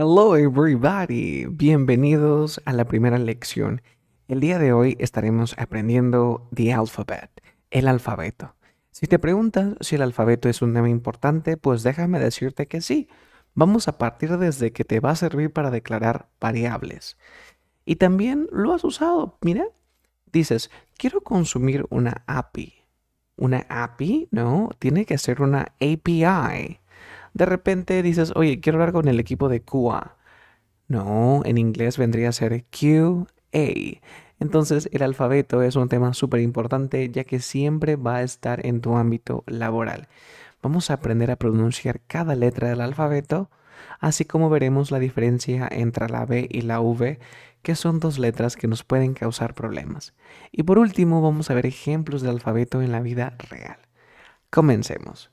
Hello everybody, bienvenidos a la primera lección. El día de hoy estaremos aprendiendo the alphabet, el alfabeto. Si te preguntas si el alfabeto es un tema importante, pues déjame decirte que sí. Vamos a partir desde que te va a servir para declarar variables. Y también lo has usado, mira. Dices, quiero consumir una API. Una API, no, tiene que ser una API. De repente dices, oye, quiero hablar con el equipo de QA. No, en inglés vendría a ser QA. Entonces, el alfabeto es un tema súper importante ya que siempre va a estar en tu ámbito laboral. Vamos a aprender a pronunciar cada letra del alfabeto, así como veremos la diferencia entre la B y la V, que son dos letras que nos pueden causar problemas. Y por último, vamos a ver ejemplos de alfabeto en la vida real. Comencemos.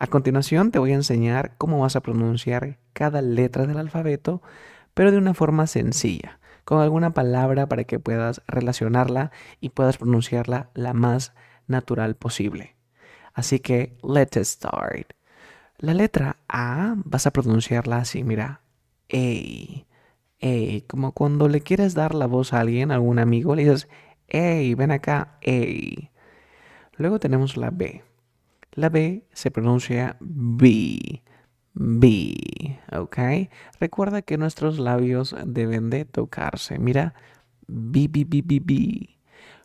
A continuación te voy a enseñar cómo vas a pronunciar cada letra del alfabeto, pero de una forma sencilla, con alguna palabra para que puedas relacionarla y puedas pronunciarla la más natural posible. Así que, let's start. La letra A vas a pronunciarla así, mira, ey, ey, como cuando le quieres dar la voz a alguien, a algún amigo, le dices, ey, ven acá, ey. Luego tenemos la B. La B se pronuncia B. B. ¿Ok? Recuerda que nuestros labios deben de tocarse. Mira, B, B, B, B, B.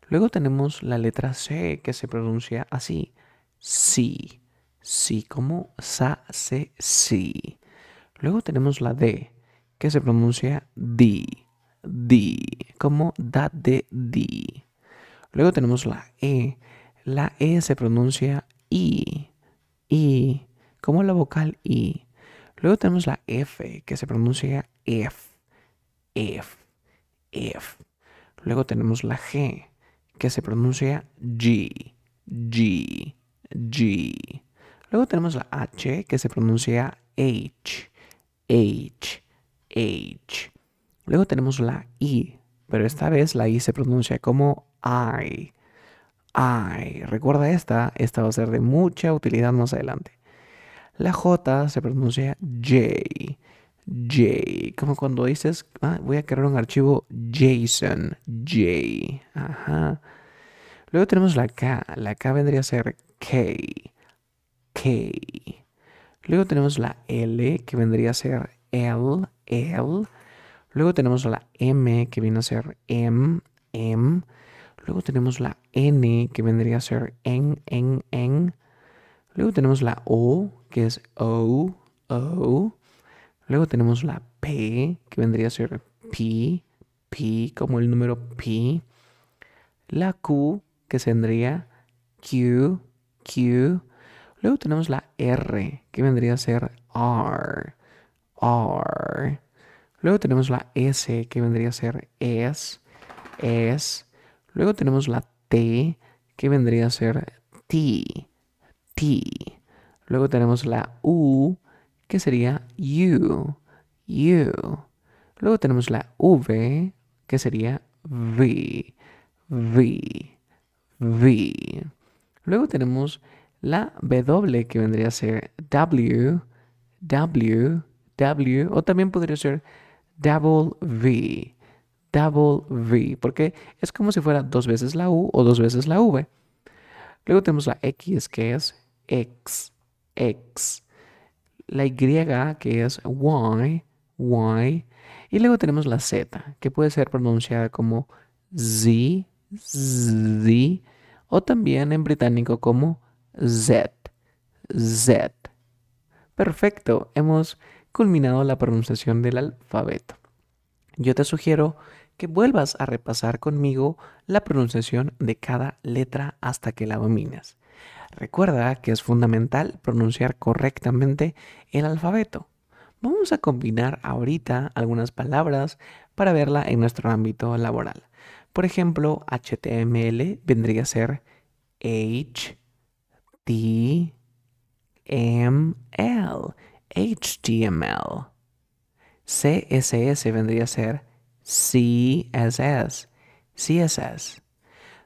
Luego tenemos la letra C que se pronuncia así. Sí. Sí, como sa, se, sí. Luego tenemos la D que se pronuncia D D Como da, de, di. Luego tenemos la E. La E se pronuncia I, I, como la vocal I. Luego tenemos la F, que se pronuncia F, F, F. Luego tenemos la G, que se pronuncia G, G, G. Luego tenemos la H, que se pronuncia H, H, H. Luego tenemos la I, pero esta vez la I se pronuncia como I, Ay, Recuerda esta, esta va a ser de mucha utilidad más adelante. La J se pronuncia J. J. Como cuando dices, ah, voy a crear un archivo JSON. J. Ajá. Luego tenemos la K. La K vendría a ser K. K. Luego tenemos la L, que vendría a ser L. L. Luego tenemos la M, que viene a ser M. M. Luego tenemos la N, que vendría a ser N, N, N. Luego tenemos la O, que es O, O. Luego tenemos la P, que vendría a ser P, P, como el número P. La Q, que vendría Q, Q. Luego tenemos la R, que vendría a ser R, R. Luego tenemos la S, que vendría a ser S, S. Luego tenemos la T, que vendría a ser T, T. Luego tenemos la U, que sería U, U. Luego tenemos la V, que sería V, V, V. Luego tenemos la W, que vendría a ser W, W, W, o también podría ser double V double V, porque es como si fuera dos veces la U o dos veces la V. Luego tenemos la X, que es X, X. La Y, que es Y, Y. Y luego tenemos la Z, que puede ser pronunciada como Z, Z, o también en británico como Z, Z. Perfecto, hemos culminado la pronunciación del alfabeto. Yo te sugiero que vuelvas a repasar conmigo la pronunciación de cada letra hasta que la dominas. Recuerda que es fundamental pronunciar correctamente el alfabeto. Vamos a combinar ahorita algunas palabras para verla en nuestro ámbito laboral. Por ejemplo, HTML vendría a ser H T M L HTML. CSS vendría a ser CSS, CSS.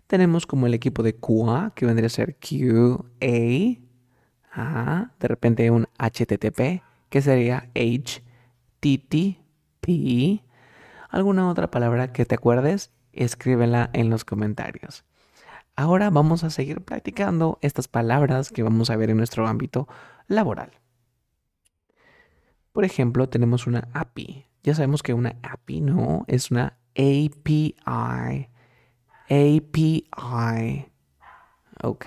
Tenemos como el equipo de QA, que vendría a ser QA. De repente un HTTP, que sería HTTP. ¿Alguna otra palabra que te acuerdes? Escríbela en los comentarios. Ahora vamos a seguir practicando estas palabras que vamos a ver en nuestro ámbito laboral. Por ejemplo, tenemos una API. Ya sabemos que una API no es una API. API. ¿Ok?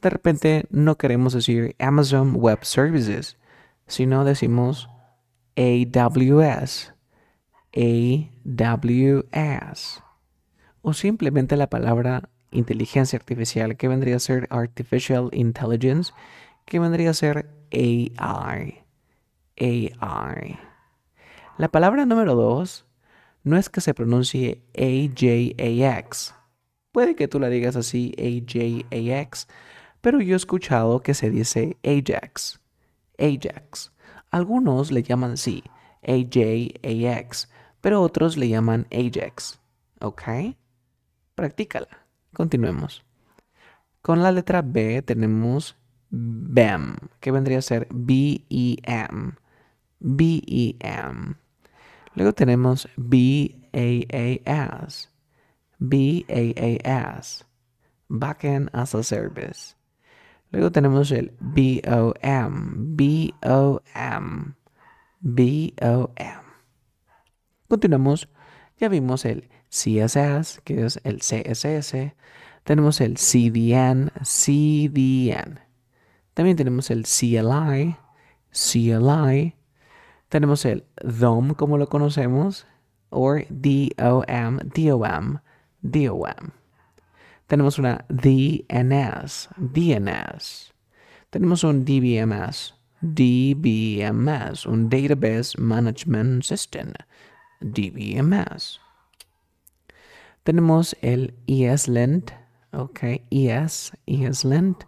De repente no queremos decir Amazon Web Services, sino decimos AWS. AWS. O simplemente la palabra inteligencia artificial, que vendría a ser Artificial Intelligence, que vendría a ser AI. AI. La palabra número dos no es que se pronuncie AJAX. Puede que tú la digas así, AJAX, pero yo he escuchado que se dice Ajax. Ajax. Algunos le llaman así, AJAX, pero otros le llaman Ajax. ¿Ok? Practícala. Continuemos. Con la letra B tenemos BEM, que vendría a ser B-E-M. B-E-M. Luego tenemos BaaS. BaaS. Backend as a Service. Luego tenemos el B-O-M. Continuamos. Ya vimos el CSS, que es el CSS. Tenemos el CDN, n También tenemos el C-L-I. Tenemos el DOM como lo conocemos, o DOM, DOM, DOM. Tenemos una DNS, DNS. Tenemos un DBMS, DBMS, un Database Management System, DBMS. Tenemos el ESLint, ok, ES, ESLint.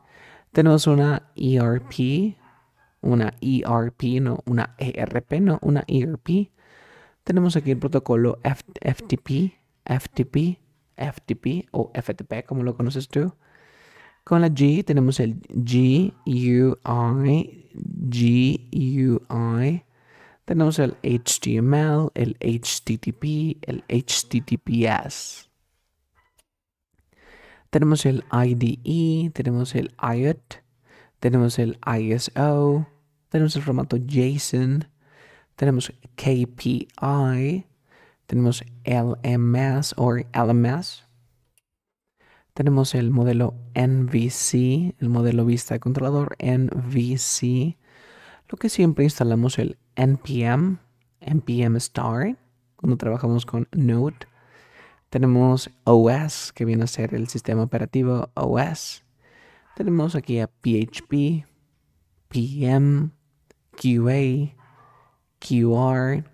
Tenemos una ERP, una ERP, no una ERP, no una ERP. Tenemos aquí el protocolo FTP, FTP, FTP o FTP, como lo conoces tú. Con la G tenemos el GUI, GUI. Tenemos el HTML, el HTTP, el HTTPS. Tenemos el IDE, tenemos el IOT tenemos el ISO, tenemos el formato JSON, tenemos KPI, tenemos LMS o LMS, tenemos el modelo NVC, el modelo vista de controlador NVC, lo que siempre instalamos el NPM, NPM Star, cuando trabajamos con Node. Tenemos OS, que viene a ser el sistema operativo OS. Tenemos aquí a PHP, PM, QA, QR,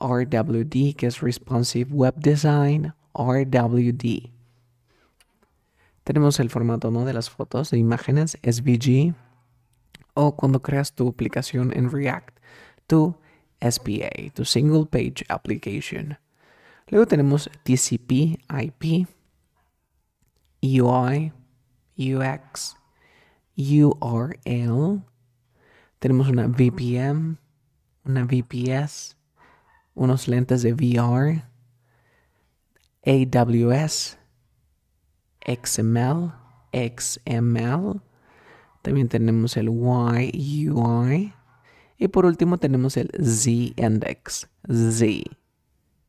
RWD, que es Responsive Web Design, RWD. Tenemos el formato ¿no? de las fotos, de imágenes, SVG, o cuando creas tu aplicación en React, tu SPA, tu Single Page Application. Luego tenemos TCP, IP, UI, e UX, URL, tenemos una VPN, una VPS, unos lentes de VR, AWS, XML, XML, también tenemos el YUI y por último tenemos el Z-Index, Z,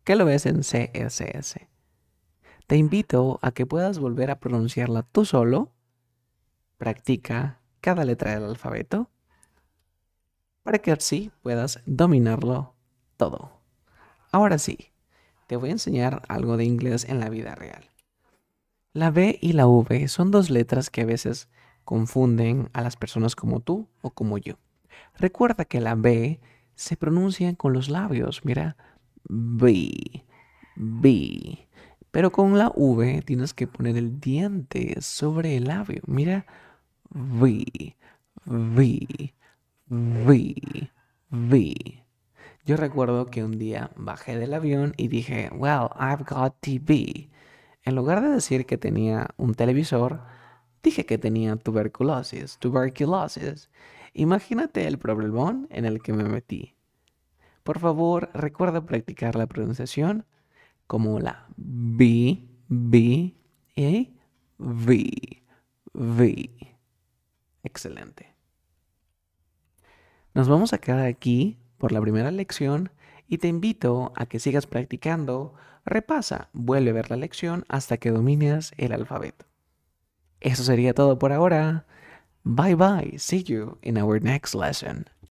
que lo ves en CSS. Te invito a que puedas volver a pronunciarla tú solo Practica cada letra del alfabeto para que así puedas dominarlo todo. Ahora sí, te voy a enseñar algo de inglés en la vida real. La B y la V son dos letras que a veces confunden a las personas como tú o como yo. Recuerda que la B se pronuncia con los labios, mira, B, B. Pero con la V tienes que poner el diente sobre el labio, mira. V, V, V, V. Yo recuerdo que un día bajé del avión y dije, well, I've got TV. En lugar de decir que tenía un televisor, dije que tenía tuberculosis, tuberculosis. Imagínate el problemón en el que me metí. Por favor, recuerda practicar la pronunciación como la B, B, y V, V. Excelente. Nos vamos a quedar aquí por la primera lección y te invito a que sigas practicando. Repasa, vuelve a ver la lección hasta que domines el alfabeto. Eso sería todo por ahora. Bye bye. See you in our next lesson.